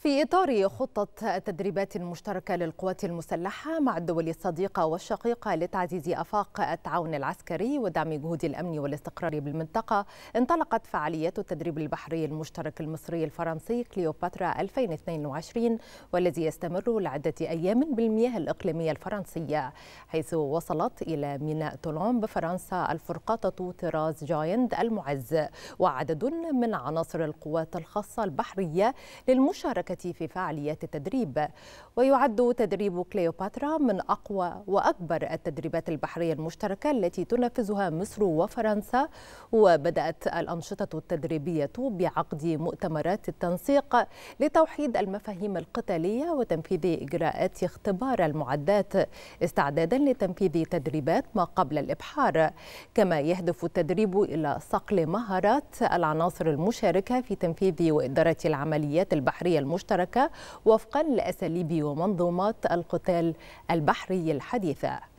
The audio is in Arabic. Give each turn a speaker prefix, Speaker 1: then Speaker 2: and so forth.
Speaker 1: في إطار خطة التدريبات المشتركة للقوات المسلحة مع الدول الصديقة والشقيقة لتعزيز آفاق التعاون العسكري ودعم جهود الأمن والاستقرار بالمنطقة انطلقت فعاليات التدريب البحري المشترك المصري الفرنسي كليوباترا 2022 والذي يستمر لعدة أيام بالمياه الإقليمية الفرنسية حيث وصلت إلى ميناء تولون بفرنسا الفرقاطة طراز جايند المعز وعدد من عناصر القوات الخاصة البحرية للمشاركة المشاركة في فعاليات التدريب ويعد تدريب كليوباترا من أقوى وأكبر التدريبات البحرية المشتركة التي تنفذها مصر وفرنسا وبدأت الأنشطة التدريبية بعقد مؤتمرات التنسيق لتوحيد المفاهيم القتالية وتنفيذ إجراءات اختبار المعدات استعدادا لتنفيذ تدريبات ما قبل الإبحار كما يهدف التدريب إلى صقل مهارات العناصر المشاركة في تنفيذ وإدارة العمليات البحرية المشتركة المشتركة وفقا لأساليب ومنظومات القتال البحري الحديثة